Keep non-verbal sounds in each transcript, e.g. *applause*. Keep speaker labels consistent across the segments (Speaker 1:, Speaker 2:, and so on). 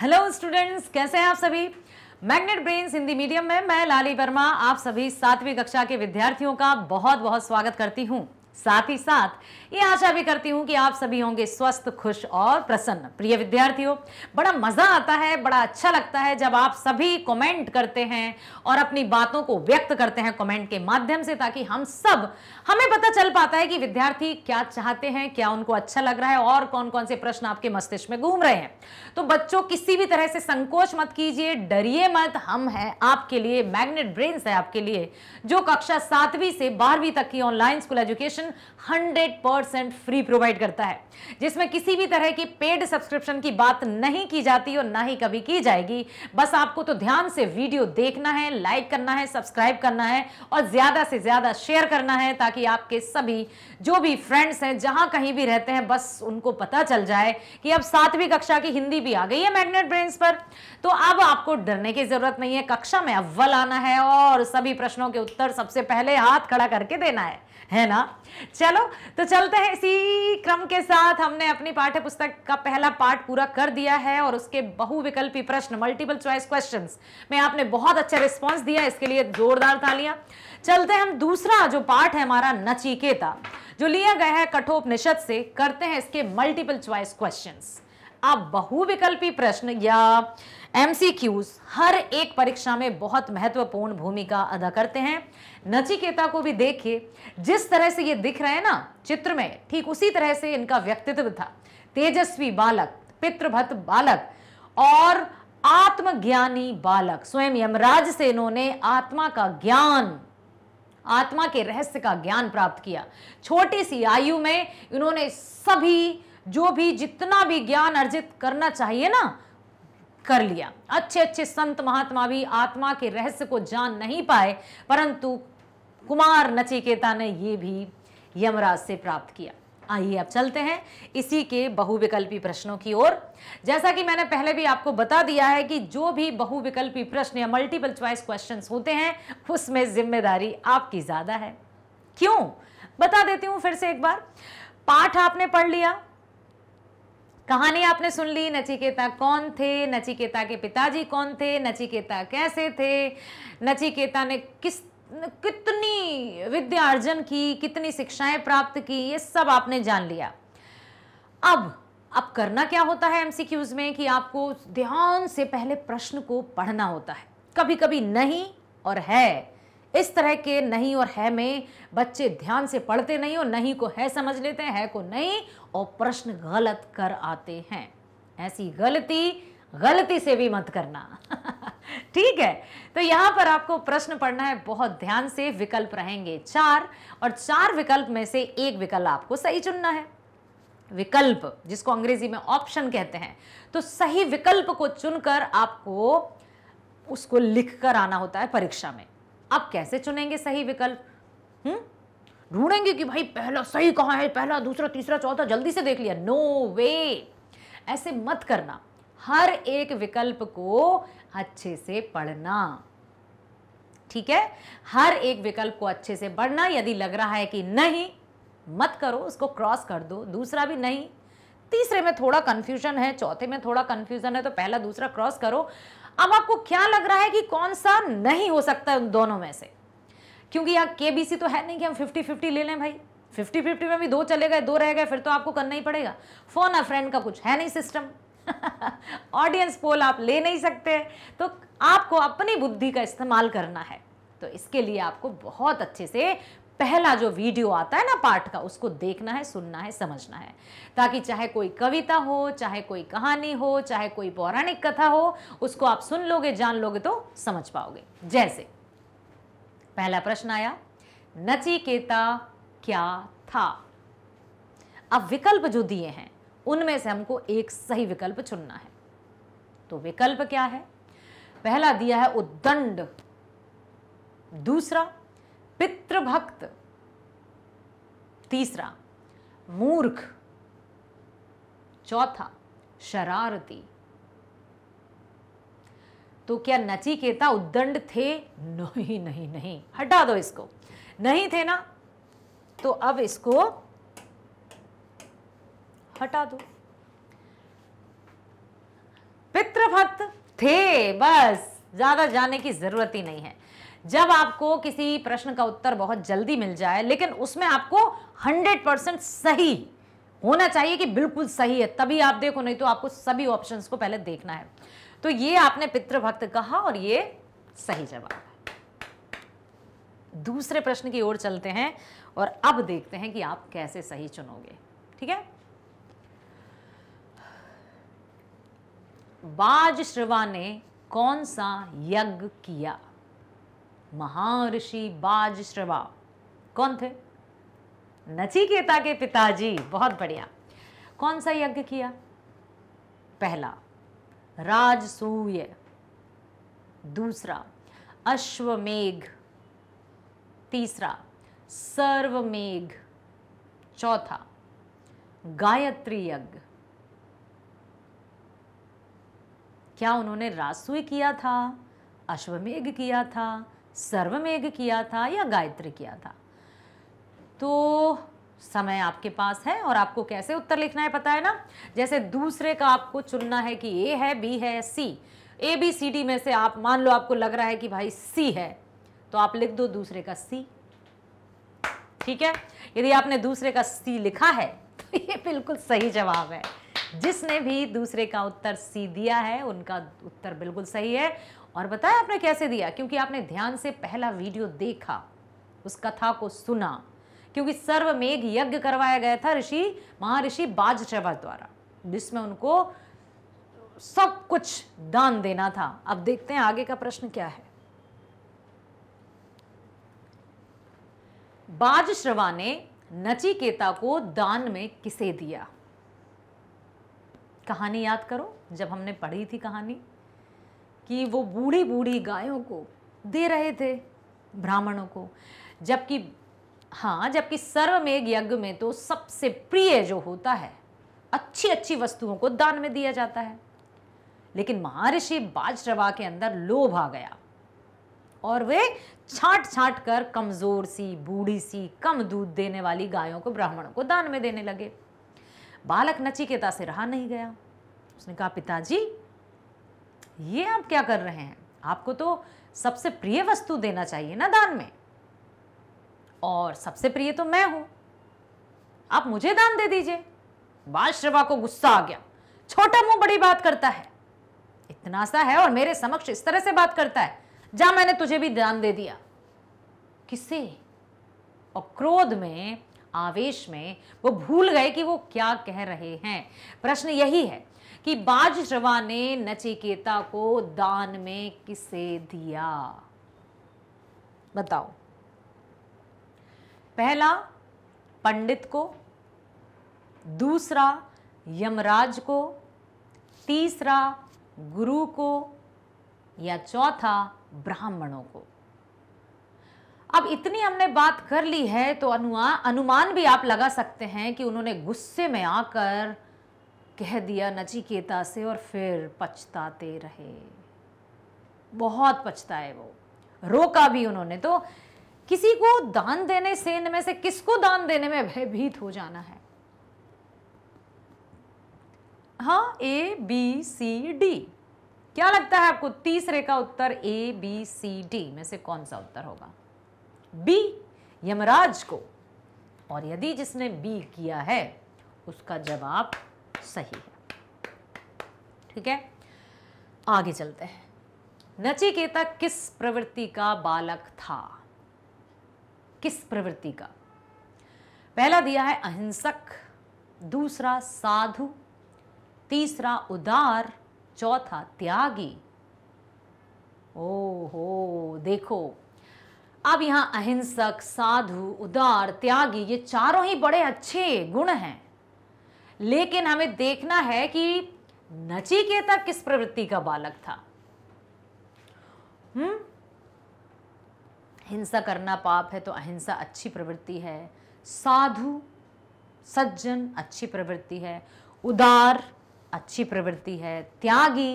Speaker 1: hello students कैसे हैं आप सभी मैग्नेट ब्रेन्स हिंदी मीडियम में मैं लाली वर्मा आप सभी सातवीं कक्षा के विद्यार्थियों का बहुत बहुत स्वागत करती हूँ साथ ही साथ ये आशा भी करती हूँ कि आप सभी होंगे स्वस्थ खुश और प्रसन्न प्रिय विद्यार्थियों बड़ा मज़ा आता है बड़ा अच्छा लगता है जब आप सभी कमेंट करते हैं और अपनी बातों को व्यक्त करते हैं कमेंट के माध्यम से ताकि हम सब हमें पता चल पाता है कि विद्यार्थी क्या चाहते हैं क्या उनको अच्छा लग रहा है और कौन कौन से प्रश्न आपके मस्तिष्क में घूम रहे हैं तो बच्चों किसी भी तरह से संकोच मत कीजिए डरिए मत हम हैं आपके लिए मैग्नेट ब्रेन्स है आपके लिए जो कक्षा सातवीं से बारहवीं तक की online school education 100 free provide करता है जिसमें किसी भी तरह की पेड सब्सक्रिप्शन की बात नहीं की जाती और ना ही कभी की जाएगी बस आपको तो ध्यान से वीडियो देखना है लाइक करना है सब्सक्राइब करना है और ज़्यादा से ज़्यादा शेयर करना है ताकि आपके सभी जो भी फ्रेंड्स हैं जहां कहीं भी रहते हैं बस उनको पता चल जाए कि अब सातवीं कक्षा की हिंदी भी आ गई है मैग्नेट ब्रेन पर तो अब आपको डरने की ज़रूरत नहीं है कक्षा में अव्वल आना है और सभी प्रश्नों के उत्तर सबसे पहले हाथ खड़ा करके देना है है ना चलो तो चलते हैं इसी क्रम के साथ हमने अपनी पाठ्य पुस्तक का पहला पार्ट पूरा कर दिया है और उसके बहुविकल्पी प्रश्न मल्टीपल चॉइस क्वेश्चन में आपने बहुत अच्छा रिस्पॉन्स दिया इसके लिए जोरदार तालियां चलते हैं हम दूसरा जो पाठ है हमारा नचिकेता जो लिया गया है कठोपनिषद से करते हैं इसके मल्टीपल चॉइस क्वेश्चन आप बहुविकल्पी प्रश्न या एमसीक्यूज हर एक परीक्षा में बहुत महत्वपूर्ण भूमिका अदा करते हैं नचिकेता को भी देखिए जिस तरह से ये दिख रहे हैं ना चित्र में ठीक उसी तरह से इनका व्यक्तित्व था तेजस्वी बालक पितृभत बालक और आत्मज्ञानी बालक स्वयं यमराज से इन्होंने आत्मा का ज्ञान आत्मा के रहस्य का ज्ञान प्राप्त किया छोटी सी आयु में इन्होंने सभी जो भी जितना भी ज्ञान अर्जित करना चाहिए ना कर लिया अच्छे अच्छे संत महात्मा भी आत्मा के रहस्य को जान नहीं पाए परंतु कुमार नचिकेता ने यह भी यमराज से प्राप्त किया आइए अब चलते हैं इसी के बहुविकल्पी प्रश्नों की ओर जैसा कि मैंने पहले भी आपको बता दिया है कि जो भी बहुविकल्पी प्रश्न या मल्टीपल चॉइस क्वेश्चंस होते हैं उसमें जिम्मेदारी आपकी ज़्यादा है क्यों बता देती हूँ फिर से एक बार पाठ आपने पढ़ लिया कहानी आपने सुन ली नचिकेता कौन थे नचिकेता के पिताजी कौन थे नचिकेता कैसे थे नचिकेता ने किस कितनी विद्या अर्जन की कितनी शिक्षाएं प्राप्त की ये सब आपने जान लिया अब अब करना क्या होता है एमसीक्यूज में कि आपको ध्यान से पहले प्रश्न को पढ़ना होता है कभी कभी नहीं और है इस तरह के नहीं और है में बच्चे ध्यान से पढ़ते नहीं और नहीं को है समझ लेते हैं है को नहीं और प्रश्न गलत कर आते हैं ऐसी गलती गलती से भी मत करना *laughs* ठीक है तो यहां पर आपको प्रश्न पढ़ना है बहुत ध्यान से विकल्प रहेंगे चार और चार विकल्प में से एक विकल्प आपको सही चुनना है विकल्प जिसको अंग्रेजी में ऑप्शन कहते हैं तो सही विकल्प को चुनकर आपको उसको लिखकर आना होता है परीक्षा में अब कैसे चुनेंगे सही विकल्प हम्म ढूंढेंगे कि भाई पहला सही कहाँ है पहला दूसरा तीसरा चौथा जल्दी से देख लिया नो no वे ऐसे मत करना हर एक विकल्प को अच्छे से पढ़ना ठीक है हर एक विकल्प को अच्छे से पढ़ना यदि लग रहा है कि नहीं मत करो उसको क्रॉस कर दो दूसरा भी नहीं तीसरे में थोड़ा कंफ्यूजन है चौथे में थोड़ा कंफ्यूजन है तो पहला दूसरा क्रॉस करो अब आपको क्या लग रहा है कि कौन सा नहीं हो सकता उन दोनों में से क्योंकि यहाँ के तो है नहीं कि हम फिफ्टी फिफ्टी ले लें भाई फिफ्टी फिफ्टी में भी दो चले गए दो रह गए फिर तो आपको करना ही पड़ेगा फोन अ फ्रेंड का कुछ है नहीं सिस्टम ऑडियंस पोल आप ले नहीं सकते तो आपको अपनी बुद्धि का इस्तेमाल करना है तो इसके लिए आपको बहुत अच्छे से पहला जो वीडियो आता है ना पाठ का उसको देखना है सुनना है समझना है ताकि चाहे कोई कविता हो चाहे कोई कहानी हो चाहे कोई पौराणिक कथा हो उसको आप सुन लोगे जान लोगे तो समझ पाओगे जैसे पहला प्रश्न आया नचिकेता क्या था अब विकल्प जो दिए हैं उनमें से हमको एक सही विकल्प चुनना है तो विकल्प क्या है पहला दिया है उद्दंड दूसरा पितृभक्त तीसरा मूर्ख चौथा शरारती तो क्या नचिकेता उद्दंड थे नहीं नहीं नहीं हटा दो इसको नहीं थे ना तो अब इसको हटा दो पितृभक्त थे बस ज्यादा जाने की जरूरत ही नहीं है जब आपको किसी प्रश्न का उत्तर बहुत जल्दी मिल जाए लेकिन उसमें आपको 100 परसेंट सही होना चाहिए कि बिल्कुल सही है तभी आप देखो नहीं तो आपको सभी ऑप्शंस को पहले देखना है तो ये आपने पितृभक्त कहा और ये सही जवाब दूसरे प्रश्न की ओर चलते हैं और अब देखते हैं कि आप कैसे सही चुनोगे ठीक है बाज श्रिवा ने कौन सा यज्ञ किया महर्षि बाजश्रवा कौन थे नचिकेता के पिताजी बहुत बढ़िया कौन सा यज्ञ किया पहला राजसूय दूसरा अश्वमेघ तीसरा सर्वमेघ चौथा गायत्री यज्ञ क्या उन्होंने राजसूय किया था अश्वमेघ किया था सर्वमेघ किया था या गायत्री किया था तो समय आपके पास है और आपको कैसे उत्तर लिखना है पता है ना जैसे दूसरे का आपको चुनना है कि ए है बी है सी ए बी सी डी में से आप मान लो आपको लग रहा है कि भाई सी है तो आप लिख दो दूसरे का सी ठीक है यदि आपने दूसरे का सी लिखा है तो ये बिल्कुल सही जवाब है जिसने भी दूसरे का उत्तर सी दिया है उनका उत्तर बिल्कुल सही है और बताया आपने कैसे दिया क्योंकि आपने ध्यान से पहला वीडियो देखा उस कथा को सुना क्योंकि सर्वमेघ यज्ञ करवाया गया था ऋषि महर्षि बाजचवा द्वारा जिसमें उनको सब कुछ दान देना था अब देखते हैं आगे का प्रश्न क्या है बाजश्रवा ने नचिकेता को दान में किसे दिया कहानी याद करो जब हमने पढ़ी थी कहानी कि वो बूढ़ी बूढ़ी गायों को दे रहे थे ब्राह्मणों को जबकि हाँ जबकि सर्वमेघ यज्ञ में तो सबसे प्रिय जो होता है अच्छी अच्छी वस्तुओं को दान में दिया जाता है लेकिन महर्षि बाजरवा के अंदर लोभ आ गया और वे छाट छाट कर कमज़ोर सी बूढ़ी सी कम दूध देने वाली गायों को ब्राह्मणों को दान में देने लगे बालक नचिकेता से रहा नहीं गया उसने कहा पिताजी ये आप क्या कर रहे हैं आपको तो सबसे प्रिय वस्तु देना चाहिए ना दान में और सबसे प्रिय तो मैं हूं आप मुझे दान दे दीजिए बादश्रवा को गुस्सा आ गया छोटा मुंह बड़ी बात करता है इतना सा है और मेरे समक्ष इस तरह से बात करता है जा मैंने तुझे भी दान दे दिया किसे और क्रोध में आवेश में वो भूल गए कि वो क्या कह रहे हैं प्रश्न यही है कि रवा ने नचिकेता को दान में किसे दिया बताओ पहला पंडित को दूसरा यमराज को तीसरा गुरु को या चौथा ब्राह्मणों को अब इतनी हमने बात कर ली है तो अनुमान भी आप लगा सकते हैं कि उन्होंने गुस्से में आकर कह दिया नचिकेता से और फिर पछताते रहे बहुत पछताए वो रोका भी उन्होंने तो किसी को दान देने से इनमें से किसको दान देने में भयभीत हो जाना है हाँ ए बी सी डी क्या लगता है आपको तीसरे का उत्तर ए बी सी डी में से कौन सा उत्तर होगा बी यमराज को और यदि जिसने बी किया है उसका जवाब सही है ठीक है आगे चलते हैं नचिकेता किस प्रवृत्ति का बालक था किस प्रवृत्ति का पहला दिया है अहिंसक दूसरा साधु तीसरा उदार चौथा त्यागी हो देखो अब यहां अहिंसक साधु उदार त्यागी ये चारों ही बड़े अच्छे गुण हैं लेकिन हमें देखना है कि नचिकेता किस प्रवृत्ति का बालक था हम्म हिंसा करना पाप है तो अहिंसा अच्छी प्रवृत्ति है साधु सज्जन अच्छी प्रवृत्ति है उदार अच्छी प्रवृत्ति है त्यागी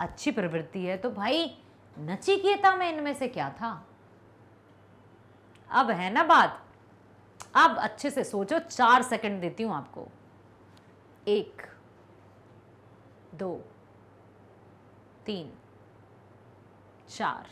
Speaker 1: अच्छी प्रवृत्ति है तो भाई नचिकेता में इनमें से क्या था अब है ना बात अब अच्छे से सोचो चार सेकंड देती हूं आपको एक दो तीन चार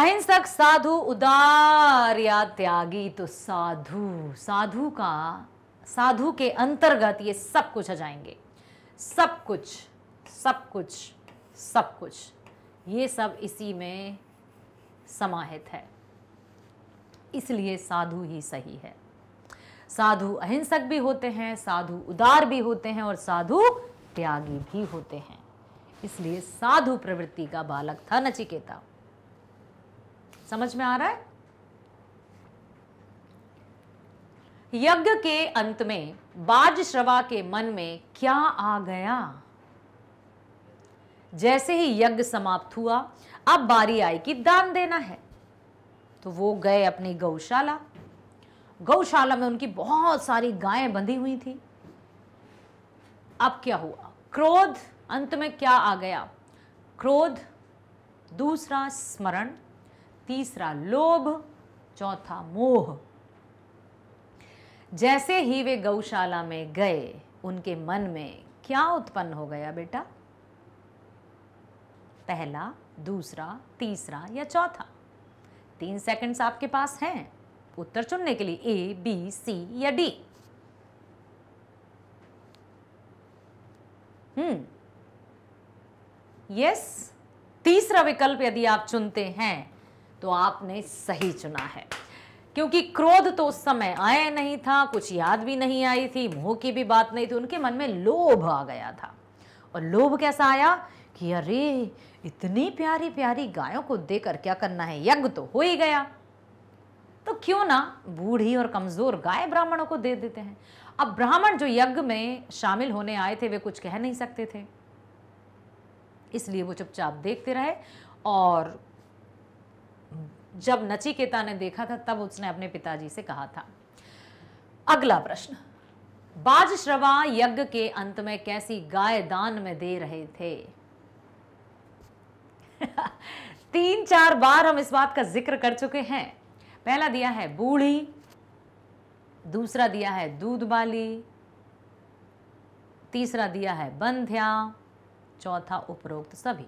Speaker 1: अहिंसक साधु उदार या त्यागी तो साधु साधु का साधु के अंतर्गत ये सब कुछ आ जाएंगे सब कुछ सब कुछ सब कुछ ये सब इसी में समाहित है इसलिए साधु ही सही है साधु अहिंसक भी होते हैं साधु उदार भी होते हैं और साधु त्यागी भी होते हैं इसलिए साधु प्रवृत्ति का बालक था नचिकेता समझ में आ रहा है यज्ञ के अंत में बाज श्रवा के मन में क्या आ गया जैसे ही यज्ञ समाप्त हुआ अब बारी आई कि दान देना है तो वो गए अपनी गौशाला गौशाला में उनकी बहुत सारी गायें बंधी हुई थी अब क्या हुआ क्रोध अंत में क्या आ गया क्रोध दूसरा स्मरण तीसरा लोभ चौथा मोह जैसे ही वे गौशाला में गए उनके मन में क्या उत्पन्न हो गया बेटा पहला दूसरा तीसरा या चौथा तीन सेकंड्स आपके पास हैं उत्तर चुनने के लिए ए बी सी या डी हम्म यस तीसरा विकल्प यदि आप चुनते हैं तो आपने सही चुना है क्योंकि क्रोध तो उस समय आया नहीं था कुछ याद भी नहीं आई थी मोह की भी बात नहीं थी उनके मन में लोभ आ गया था और लोभ कैसा आया कि अरे इतनी प्यारी प्यारी गायों को देकर क्या करना है यज्ञ तो हो ही गया तो क्यों ना बूढ़ी और कमज़ोर गाय ब्राह्मणों को दे देते हैं अब ब्राह्मण जो यज्ञ में शामिल होने आए थे वे कुछ कह नहीं सकते थे इसलिए वो चुपचाप देखते रहे और जब नचिकेता ने देखा था तब उसने अपने पिताजी से कहा था अगला प्रश्न बाजश्रवा यज्ञ के अंत में कैसी गाय दान में दे रहे थे *laughs* तीन चार बार हम इस बात का जिक्र कर चुके हैं पहला दिया है बूढ़ी दूसरा दिया है दूध वाली तीसरा दिया है बंध्या चौथा उपरोक्त सभी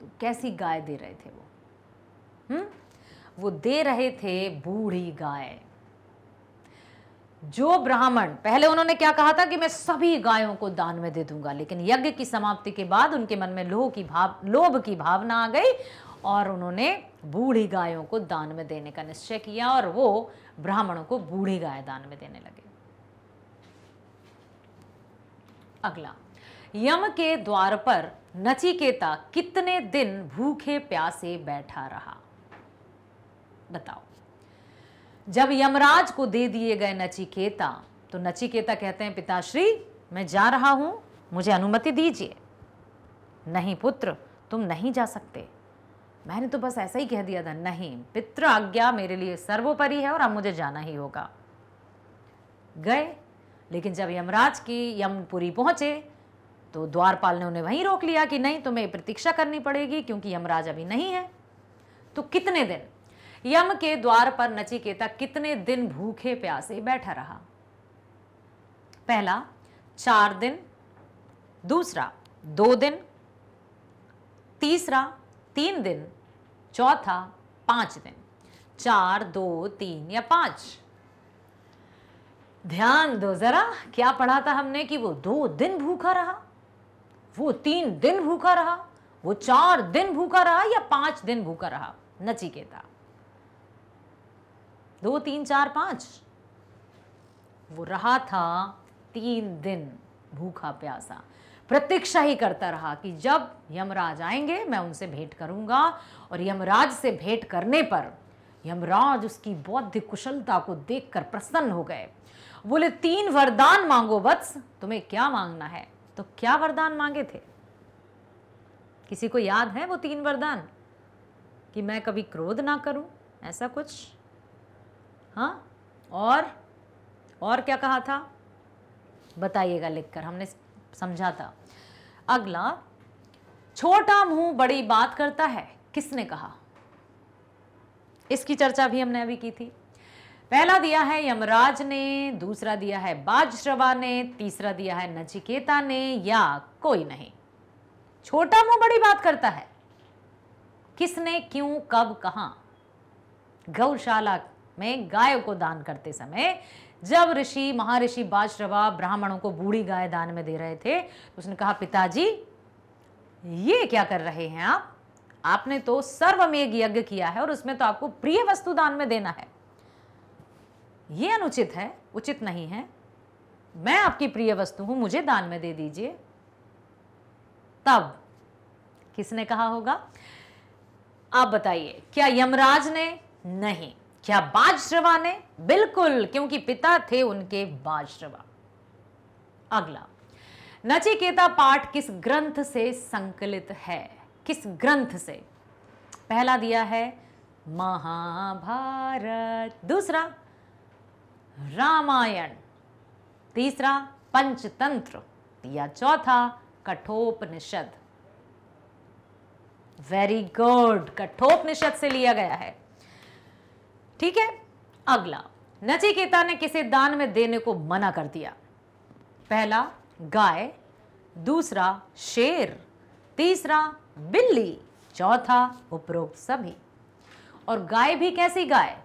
Speaker 1: तो कैसी गाय दे रहे थे वो हम्म वो दे रहे थे बूढ़ी गाय जो ब्राह्मण पहले उन्होंने क्या कहा था कि मैं सभी गायों को दान में दे दूंगा लेकिन यज्ञ की समाप्ति के बाद उनके मन में लोह की भाव लोभ की भावना आ गई और उन्होंने बूढ़ी गायों को दान में देने का निश्चय किया और वो ब्राह्मणों को बूढ़ी गाय दान में देने लगे अगला यम के द्वार पर नचिकेता कितने दिन भूखे प्यासे बैठा रहा बताओ जब यमराज को दे दिए गए नचिकेता तो नचिकेता कहते हैं पिताश्री मैं जा रहा हूं मुझे अनुमति दीजिए नहीं पुत्र तुम नहीं जा सकते मैंने तो बस ऐसा ही कह दिया था नहीं पितृ आज्ञा मेरे लिए सर्वोपरि है और अब मुझे जाना ही होगा गए लेकिन जब यमराज की यमपुरी पहुंचे तो द्वारपाल ने उन्हें वहीं रोक लिया कि नहीं तुम्हें प्रतीक्षा करनी पड़ेगी क्योंकि यमराज अभी नहीं है तो कितने दिन यम के द्वार पर नचिकेता कितने दिन भूखे प्यासे बैठा रहा पहला चार दिन दूसरा दो दिन तीसरा तीन दिन चौथा पांच दिन चार दो तीन या पांच ध्यान दो ज़रा क्या पढ़ा था हमने कि वो दो दिन भूखा रहा वो तीन दिन भूखा रहा वो चार दिन भूखा रहा या पांच दिन भूखा रहा नचिकेता दो तीन चार पांच वो रहा था तीन दिन भूखा प्यासा प्रतीक्षा ही करता रहा कि जब यमराज आएंगे मैं उनसे भेंट करूंगा और यमराज से भेंट करने पर यमराज उसकी बौद्ध कुशलता को देखकर प्रसन्न हो गए बोले तीन वरदान मांगो वत्स तुम्हें क्या मांगना है तो क्या वरदान मांगे थे किसी को याद है वो तीन वरदान कि मैं कभी क्रोध ना करूं ऐसा कुछ हाँ और और क्या कहा था बताइएगा लिखकर हमने समझा था अगला छोटा मुंह बड़ी बात करता है किसने कहा इसकी चर्चा भी हमने अभी की थी पहला दिया है यमराज ने दूसरा दिया है बाजश्रवा ने तीसरा दिया है नचिकेता ने या कोई नहीं छोटा मुंह बड़ी बात करता है किसने क्यों कब कहा गौशाला में गायों को दान करते समय जब ऋषि महर्षि बाजरवा ब्राह्मणों को बूढ़ी गाय दान में दे रहे थे तो उसने कहा पिताजी ये क्या कर रहे हैं आप आपने तो सर्वमेघ यज्ञ किया है और उसमें तो आपको प्रिय वस्तु दान में देना है ये अनुचित है उचित नहीं है मैं आपकी प्रिय वस्तु हूं मुझे दान में दे दीजिए तब किसने कहा होगा आप बताइए क्या यमराज ने नहीं क्या बाजश्रवा ने बिल्कुल क्योंकि पिता थे उनके बाजश्रवा अगला नचिकेता पाठ किस ग्रंथ से संकलित है किस ग्रंथ से पहला दिया है महाभारत दूसरा रामायण तीसरा पंचतंत्र या चौथा कठोपनिषद वेरी गुड कठोपनिषद से लिया गया है ठीक है अगला नचिकेता ने किसे दान में देने को मना कर दिया पहला गाय दूसरा शेर तीसरा बिल्ली चौथा उपरोक्त सभी और गाय भी कैसी गाय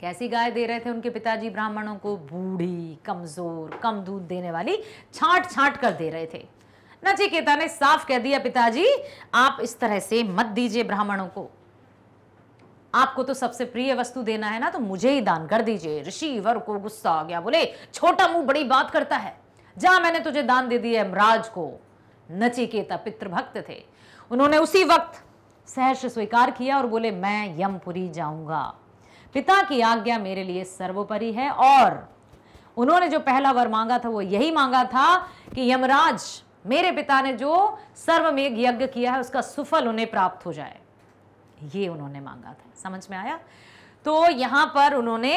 Speaker 1: कैसी गाय दे रहे थे उनके पिताजी ब्राह्मणों को बूढ़ी कमजोर कम दूध देने वाली छांट छांट कर दे रहे थे नचिकेता ने साफ कह दिया पिताजी आप इस तरह से मत दीजिए ब्राह्मणों को आपको तो सबसे प्रिय वस्तु देना है ना तो मुझे ही दान कर दीजिए ऋषि वर को गुस्सा आ गया बोले छोटा मुंह बड़ी बात करता है जा मैंने तुझे दान दे दिया यमराज को नचिकेता पितृभक्त थे उन्होंने उसी वक्त सहर्ष स्वीकार किया और बोले मैं यमपुरी जाऊंगा पिता की आज्ञा मेरे लिए सर्वोपरि है और उन्होंने जो पहला वर मांगा था वो यही मांगा था कि यमराज मेरे पिता ने जो सर्वमेघ यज्ञ किया है उसका सुफल उन्हें प्राप्त हो जाए ये उन्होंने मांगा था समझ में आया तो यहाँ पर उन्होंने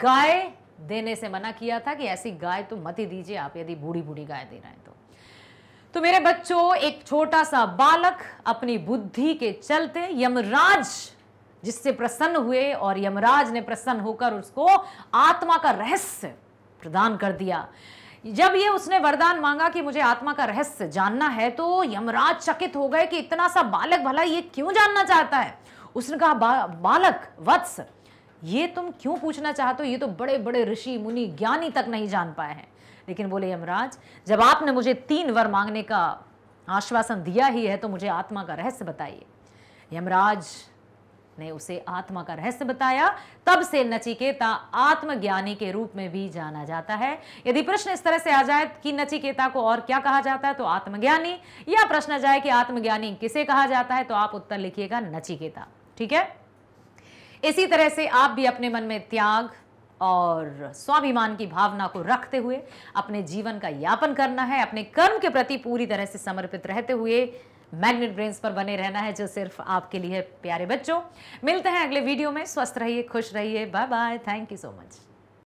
Speaker 1: गाय देने से मना किया था कि ऐसी गाय तो मत ही दीजिए आप यदि बूढ़ी बूढ़ी गाय दे रहे हैं तो तो मेरे बच्चों एक छोटा सा बालक अपनी बुद्धि के चलते यमराज जिससे प्रसन्न हुए और यमराज ने प्रसन्न होकर उसको आत्मा का रहस्य प्रदान कर दिया जब ये उसने वरदान मांगा कि मुझे आत्मा का रहस्य जानना है तो यमराज चकित हो गए कि इतना सा बालक भला ये क्यों जानना चाहता है उसने कहा बा, बालक वत्स ये तुम क्यों पूछना चाहते हो ये तो बड़े बड़े ऋषि मुनि ज्ञानी तक नहीं जान पाए हैं लेकिन बोले यमराज जब आपने मुझे तीन वर मांगने का आश्वासन दिया ही है तो मुझे आत्मा का रहस्य बताइए यमराज ने उसे आत्मा का रहस्य बताया तब से नचिकेता आत्मज्ञानी के रूप में भी जाना जाता है यदि प्रश्न इस तरह से आ जाए कि नचिकेता को और क्या कहा जाता है तो आत्मज्ञानी या प्रश्न आ जाए कि आत्मज्ञानी किसे कहा जाता है तो आप उत्तर लिखिएगा नचिकेता ठीक है इसी तरह से आप भी अपने मन में त्याग और स्वाभिमान की भावना को रखते हुए अपने जीवन का यापन करना है अपने कर्म के प्रति पूरी तरह से समर्पित रहते हुए मैग्नेट ब्रेन्स पर बने रहना है जो सिर्फ आपके लिए प्यारे बच्चों मिलते हैं अगले वीडियो में स्वस्थ रहिए खुश रहिए bye bye thank you so much